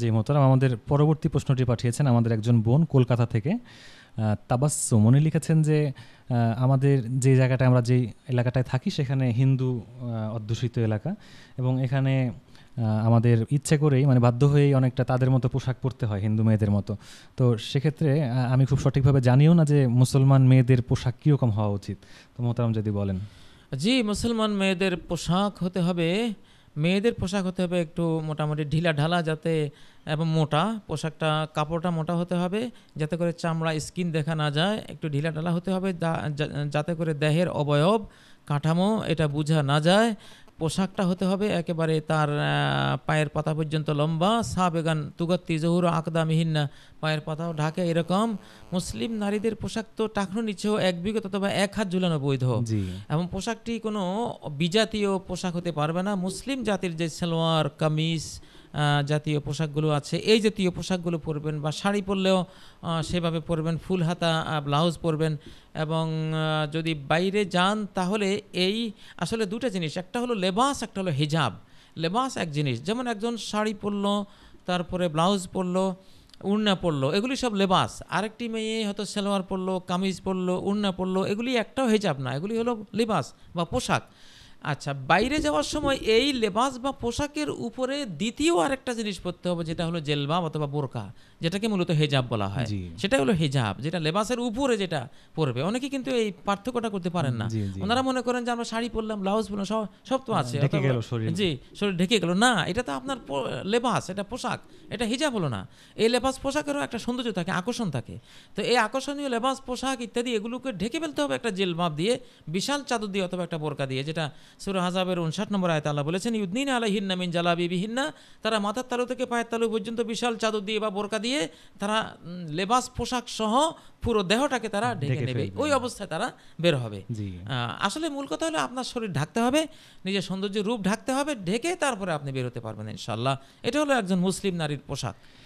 জি মোহতারাম আমাদের পরবর্তী প্রশ্নটি পাঠিয়েছেন আমাদের একজন বোন কলকাতা থেকে তাবাসুম উনি লিখেছেন যে আমাদের যে জায়গাটা আমরা যেই এলাকাটায় থাকি সেখানে হিন্দু অধ্যুষিত এলাকা এবং এখানে আমাদের ইচ্ছে করেই মানে বাধ্য হয়েই অনেকটা তাদের মতো পোশাক পরতে হয় হিন্দু মেয়েদের মতো তো সেক্ষেত্রে আমি খুব সঠিকভাবে জানিও না যে মুসলমান মেয়েদের পোশাক কীরকম হওয়া উচিত তো মোহতারাম যদি বলেন জি মুসলমান মেয়েদের পোশাক হতে হবে মেয়েদের পোশাক হতে হবে একটু মোটামুটি ঢিলা ঢালা যাতে এবং মোটা পোশাকটা কাপড়টা মোটা হতে হবে যাতে করে চামড়া স্কিন দেখা না যায় একটু ঢিলা ঢালা হতে হবে যাতে করে দেহের অবয়ব কাঠামো এটা বোঝা না যায় পোশাকটা হতে হবে একেবারে তার পায়ের পাতা পর্যন্ত লম্বা বেগান তুগত্তি জহুর আকদা মিহিন্না পায়ের পাতাও ঢাকে এরকম মুসলিম নারীদের পোশাক তো টাকনো নিচ্ছেও এক বিগত অথবা এক হাত ঝুলানো বৈধ এবং পোশাকটি কোনো বিজাতীয় পোশাক হতে পারবে না মুসলিম জাতির যে সালোয়ার কামিজ জাতীয় পোশাকগুলো আছে এই জাতীয় পোশাকগুলো পরবেন বা শাড়ি পরলেও সেভাবে পরবেন ফুল হাতা ব্লাউজ পরবেন এবং যদি বাইরে যান তাহলে এই আসলে দুটো জিনিস একটা হলো লেবাস একটা হলো হিজাব লেবাস এক জিনিস যেমন একজন শাড়ি পরলো তারপরে ব্লাউজ পরলো উড়না পরলো এগুলি সব লেবাস আরেকটি মেয়ে হয়তো সালোয়ার পরলো কামিজ পরলো উড়না পরলো এগুলি একটাও হেজাব না এগুলি হলো লেবাস বা পোশাক আচ্ছা বাইরে যাওয়ার সময় এই লেবাস বা পোশাকের উপরে দ্বিতীয় আরেকটা জিনিস পরতে হবে যেটা হলো জেলবাব অথবা বোরকা যেটাকে মূলত হেজাব বলা হয় সেটা হলো হেজাব যেটা লেবাসের উপরে যেটা পরবে অনেকে কিন্তু এই পার্থক্যটা করতে পারেন না ওনারা মনে করেন যে আমরা শাড়ি পরলাম ব্লাউজ পরলাম সব সব তো হ্যাঁ, আছে জি শরীর ঢেকে গেল না এটা তো আপনার লেবাস এটা পোশাক এটা হিজাব হলো না এই লেবাস পোশাকেরও একটা সৌন্দর্য থাকে আকর্ষণ থাকে তো এই আকর্ষণীয় লেবাস পোশাক ইত্যাদি এগুলোকে ঢেকে ফেলতে হবে একটা জেলবাব দিয়ে বিশাল চাদর দিয়ে অথবা একটা বোরকা দিয়ে যেটা সুর হাজাবের উনষাট নম্বর আয়ত আল্লাহ বলেছেন ইউদ্দিন আলহিন্না মিন জালাবি বিহিন্না তারা মাথার তালু থেকে পায়ের তালু পর্যন্ত বিশাল চাদর দিয়ে বা বোরকা দিয়ে তারা লেবাস পোশাক সহ পুরো দেহটাকে তারা ঢেকে নেবে ওই অবস্থায় তারা বের হবে আসলে মূল কথা হলো আপনার শরীর ঢাকতে হবে নিজের সৌন্দর্য রূপ ঢাকতে হবে ঢেকে তারপরে আপনি বের হতে পারবেন ইনশাল্লাহ এটা হলো একজন মুসলিম নারীর পোশাক